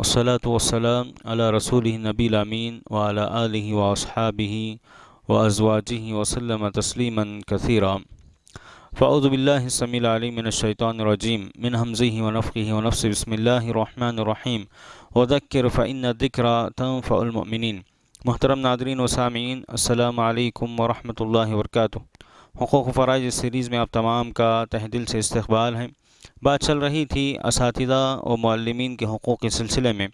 وصلاۃ وسلم علی رسول نبی الامین و علیہ و وصحابہی و ازواجی وسلم تسلیمَََََََََََََََ كَثير باللہ اللہ سمى من الشیطان الرجیم من حمزى ونفسه بسم اللہ الرحمن الرحى تنفع المؤمنین محترم ناظرین و سامعین السلام علیکم ورحمۃ اللہ وبرکاتہ حقوق و فرائض سیریز میں آپ تمام کا تہ دل سے استقبال ہیں بات چل رہی تھی اساتذہ اور معلمین کے حقوق کے سلسلے میں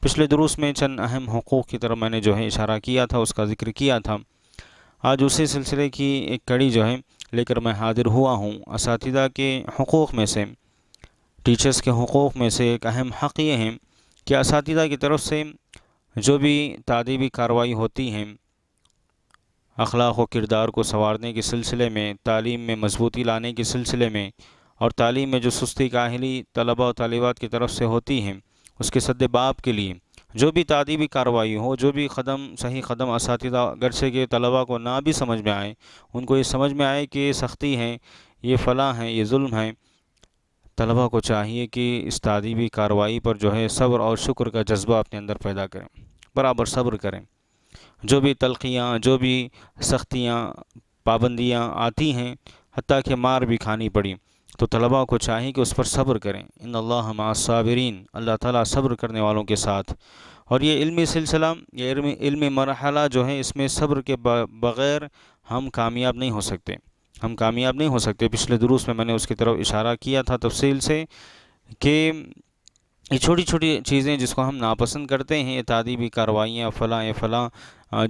پچھلے دروس میں چند اہم حقوق کی طرف میں نے جو ہے اشارہ کیا تھا اس کا ذکر کیا تھا آج اسی سلسلے کی ایک کڑی جو ہے لے کر میں حاضر ہوا ہوں اساتذہ کے حقوق میں سے ٹیچرز کے حقوق میں سے ایک اہم حق یہ ہیں کہ اساتذہ کی طرف سے جو بھی تعدیبی کارروائی ہوتی ہیں اخلاق و کردار کو سنوارنے کے سلسلے میں تعلیم میں مضبوطی لانے کے سلسلے میں اور تعلیم میں جو سستی کاہلی طلبہ و طالبات کی طرف سے ہوتی ہیں اس کے باب کے لیے جو بھی تعدیبی کارروائی ہو جو بھی قدم صحیح قدم اساتذہ گرچہ کے طلباء کو نہ بھی سمجھ میں آئے ان کو یہ سمجھ میں آئے کہ یہ سختی ہے یہ فلاں ہیں یہ ظلم ہیں طلباء کو چاہیے کہ اس تعدیبی کارروائی پر جو ہے صبر اور شکر کا جذبہ اپنے اندر پیدا کریں برابر صبر کریں جو بھی تلخیاں جو بھی سختیاں پابندیاں آتی ہیں حتیٰ کہ مار بھی کھانی پڑی تو طلبہ کو چاہیں کہ اس پر صبر کریں ان اللہ صابرین اللہ تعالیٰ صبر کرنے والوں کے ساتھ اور یہ علمی سلسلہ یہ علمی علم مرحلہ جو ہے اس میں صبر کے بغیر ہم کامیاب نہیں ہو سکتے ہم کامیاب نہیں ہو سکتے پچھلے دروس میں میں نے اس کی طرف اشارہ کیا تھا تفصیل سے کہ یہ چھوٹی چھوٹی چیزیں جس کو ہم ناپسند کرتے ہیں تعدیبی کاروائیاں فلاں فلاں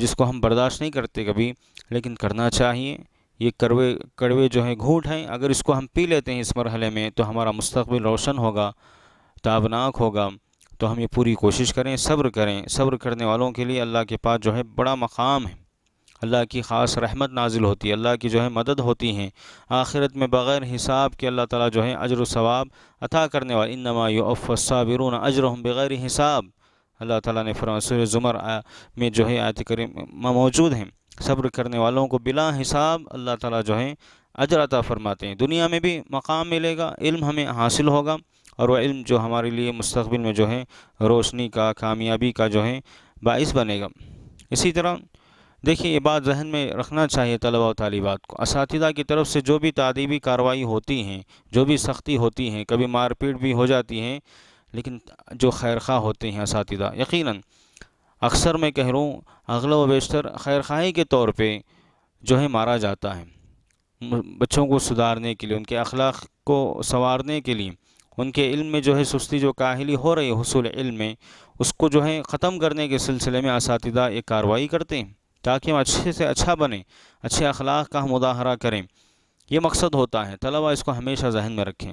جس کو ہم برداشت نہیں کرتے کبھی لیکن کرنا چاہیے یہ کروے کڑوے جو ہیں گھونٹ ہیں اگر اس کو ہم پی لیتے ہیں اس مرحلے میں تو ہمارا مستقبل روشن ہوگا تابناک ہوگا تو ہم یہ پوری کوشش کریں صبر کریں صبر کرنے والوں کے لیے اللہ کے پاس جو ہے بڑا مقام ہے اللہ کی خاص رحمت نازل ہوتی ہے اللہ کی جو ہے مدد ہوتی ہیں آخرت میں بغیر حساب کے اللہ تعالیٰ جو ہے اجر و ثواب عطا کرنے والے انما نمایو اف صابرون بغیر حساب اللہ تعالیٰ نے سورہ زمر میں جو ہے آیت کریم موجود ہیں صبر کرنے والوں کو بلا حساب اللہ تعالیٰ جو ہے عطا فرماتے ہیں دنیا میں بھی مقام ملے گا علم ہمیں حاصل ہوگا اور وہ علم جو ہمارے لیے مستقبل میں جو ہے روشنی کا کامیابی کا جو ہے باعث بنے گا اسی طرح دیکھیے یہ بات ذہن میں رکھنا چاہیے طلبہ و طالبات کو اساتذہ کی طرف سے جو بھی تعدیبی کارروائی ہوتی ہیں جو بھی سختی ہوتی ہیں کبھی مار پیٹ بھی ہو جاتی ہیں لیکن جو خیرخواہ ہوتے ہیں اساتذہ یقیناً اکثر میں کہہ رہوں اغلا و بیشتر خواہی کے طور پہ جو ہے مارا جاتا ہے بچوں کو سدھارنے کے لیے ان کے اخلاق کو سنوارنے کے لیے ان کے علم میں جو ہے سستی جو کاہلی ہو رہی ہے حصول علم میں اس کو جو ہے ختم کرنے کے سلسلے میں اساتذہ ایک کاروائی کرتے ہیں تاکہ ہم اچھے سے اچھا بنیں اچھے اخلاق کا مظاہرہ کریں یہ مقصد ہوتا ہے طلباء اس کو ہمیشہ ذہن میں رکھیں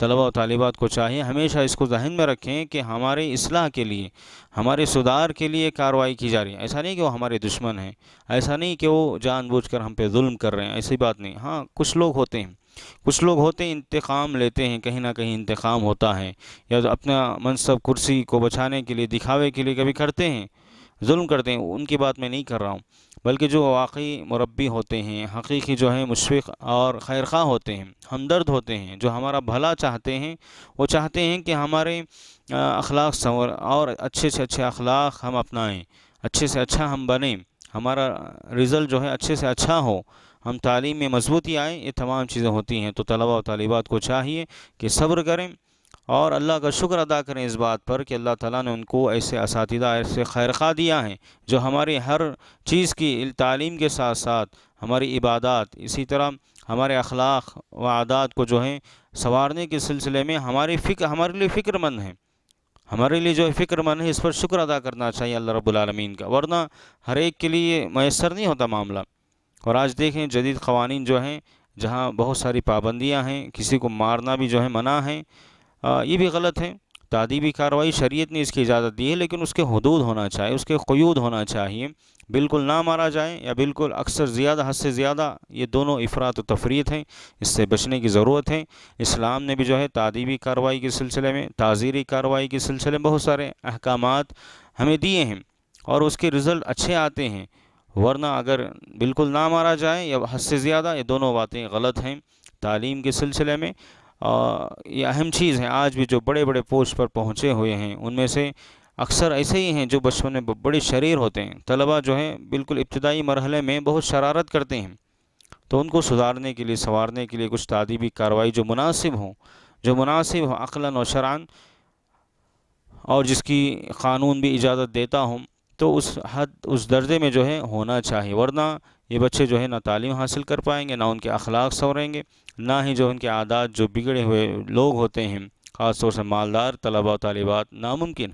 طلبہ و طالبات کو چاہیے ہمیشہ اس کو ذہن میں رکھیں کہ ہمارے اصلاح کے لیے ہمارے سدھار کے لیے کارروائی کی جا رہی ہے ایسا نہیں کہ وہ ہمارے دشمن ہیں ایسا نہیں کہ وہ جان بوجھ کر ہم پہ ظلم کر رہے ہیں ایسی بات نہیں ہاں کچھ لوگ ہوتے ہیں کچھ لوگ ہوتے ہیں انتقام لیتے ہیں کہیں نہ کہیں انتقام ہوتا ہے یا اپنا منصب کرسی کو بچانے کے لیے دکھاوے کے لیے کبھی کرتے ہیں ظلم کرتے ہیں ان کی بات میں نہیں کر رہا ہوں بلکہ جو واقعی مربی ہوتے ہیں حقیقی جو ہے مشفق اور خیرخواہ ہوتے ہیں ہمدرد ہوتے ہیں جو ہمارا بھلا چاہتے ہیں وہ چاہتے ہیں کہ ہمارے اخلاق صور اور اچھے سے اچھے اخلاق ہم اپنائیں اچھے سے اچھا ہم بنیں ہمارا رزلٹ جو ہے اچھے سے اچھا ہو ہم تعلیم میں مضبوطی آئیں یہ تمام چیزیں ہوتی ہیں تو طلباء و طالبات کو چاہیے کہ صبر کریں اور اللہ کا شکر ادا کریں اس بات پر کہ اللہ تعالیٰ نے ان کو ایسے اساتذہ ایسے خیرخواہ دیا ہیں جو ہماری ہر چیز کی تعلیم کے ساتھ ساتھ ہماری عبادات اسی طرح ہمارے اخلاق و عادات کو جو ہیں سنوارنے کے سلسلے میں ہماری فکر ہمارے لیے فکر مند ہیں ہمارے لیے جو فکر مند ہے اس پر شکر ادا کرنا چاہیے اللہ رب العالمین کا ورنہ ہر ایک کے لیے میسر نہیں ہوتا معاملہ اور آج دیکھیں جدید قوانین جو ہیں جہاں بہت ساری پابندیاں ہیں کسی کو مارنا بھی جو ہے منع ہیں یہ بھی غلط ہے تعدیبی کارروائی شریعت نے اس کی اجازت دی ہے لیکن اس کے حدود ہونا چاہیے اس کے قیود ہونا چاہیے بالکل نہ مارا جائے یا بالکل اکثر زیادہ حد سے زیادہ یہ دونوں افراد و تفریح ہیں اس سے بچنے کی ضرورت ہے اسلام نے بھی جو ہے تعدی کارروائی کے سلسلے میں تعزیری کارروائی کے سلسلے میں بہت سارے احکامات ہمیں دیے ہیں اور اس کے رزلٹ اچھے آتے ہیں ورنہ اگر بالکل نہ مارا جائے یا حد سے زیادہ یہ دونوں باتیں غلط ہیں تعلیم کے سلسلے میں یہ اہم چیز ہے آج بھی جو بڑے بڑے پوسٹ پر پہنچے ہوئے ہیں ان میں سے اکثر ایسے ہی ہیں جو بچپن میں بڑے شریر ہوتے ہیں طلباء جو ہیں بالکل ابتدائی مرحلے میں بہت شرارت کرتے ہیں تو ان کو سدھارنے کے لیے سنوارنے کے لیے کچھ تعدیبی کارروائی جو مناسب ہوں جو مناسب ہوں عقلاً شران اور جس کی قانون بھی اجازت دیتا ہوں تو اس حد اس درجے میں جو ہے ہونا چاہیے ورنہ یہ بچے جو ہے نہ تعلیم حاصل کر پائیں گے نہ ان کے اخلاق سوریں گے نہ ہی جو ان کے عادات جو بگڑے ہوئے لوگ ہوتے ہیں خاص طور سے مالدار طلبہ و طالبات ناممکن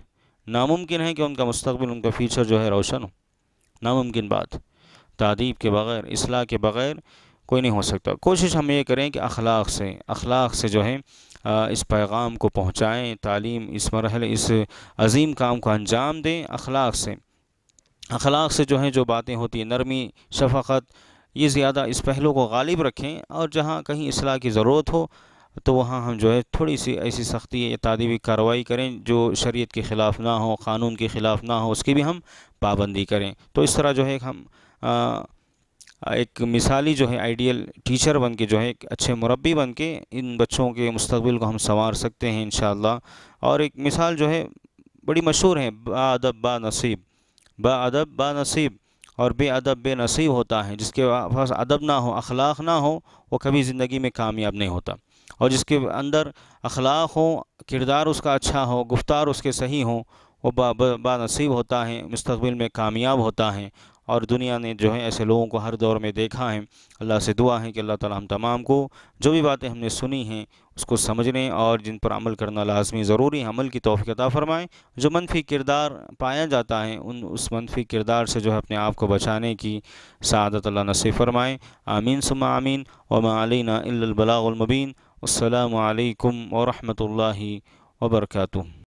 ناممکن ہے کہ ان کا مستقبل ان کا فیوچر جو ہے روشن ہو ناممکن بات تعدیب کے بغیر اصلاح کے بغیر کوئی نہیں ہو سکتا کوشش ہم یہ کریں کہ اخلاق سے اخلاق سے جو ہے اس پیغام کو پہنچائیں تعلیم اس مرحل اس عظیم کام کو انجام دیں اخلاق سے اخلاق سے جو ہیں جو باتیں ہوتی ہیں نرمی شفقت یہ زیادہ اس پہلو کو غالب رکھیں اور جہاں کہیں اصلاح کی ضرورت ہو تو وہاں ہم جو ہے تھوڑی سی ایسی سختی یا تعدیبی کارروائی کریں جو شریعت کے خلاف نہ ہو قانون کے خلاف نہ ہو اس کی بھی ہم پابندی کریں تو اس طرح جو ہے ہم ایک مثالی جو ہے آئیڈیل ٹیچر بن کے جو ہے ایک اچھے مربی بن کے ان بچوں کے مستقبل کو ہم سنوار سکتے ہیں انشاءاللہ اور ایک مثال جو ہے بڑی مشہور ہے با ادب با نصیب با ادب با نصیب اور بے ادب بے نصیب ہوتا ہے جس کے پاس ادب نہ ہو اخلاق نہ ہو وہ کبھی زندگی میں کامیاب نہیں ہوتا اور جس کے اندر اخلاق ہو کردار اس کا اچھا ہو گفتار اس کے صحیح ہوں وہ با با نصیب ہوتا ہے مستقبل میں کامیاب ہوتا ہے اور دنیا نے جو ہے ایسے لوگوں کو ہر دور میں دیکھا ہے اللہ سے دعا ہے کہ اللہ تعالی ہم تمام کو جو بھی باتیں ہم نے سنی ہیں اس کو سمجھنے اور جن پر عمل کرنا لازمی ضروری ہے کی کی عطا فرمائیں جو منفی کردار پایا جاتا ہے ان اس منفی کردار سے جو ہے اپنے آپ کو بچانے کی سعادت اللہ نصیب فرمائیں آمین سم آمین وما علینا الا البلاغ المبین السلام علیکم ورحمۃ اللہ وبرکاتہ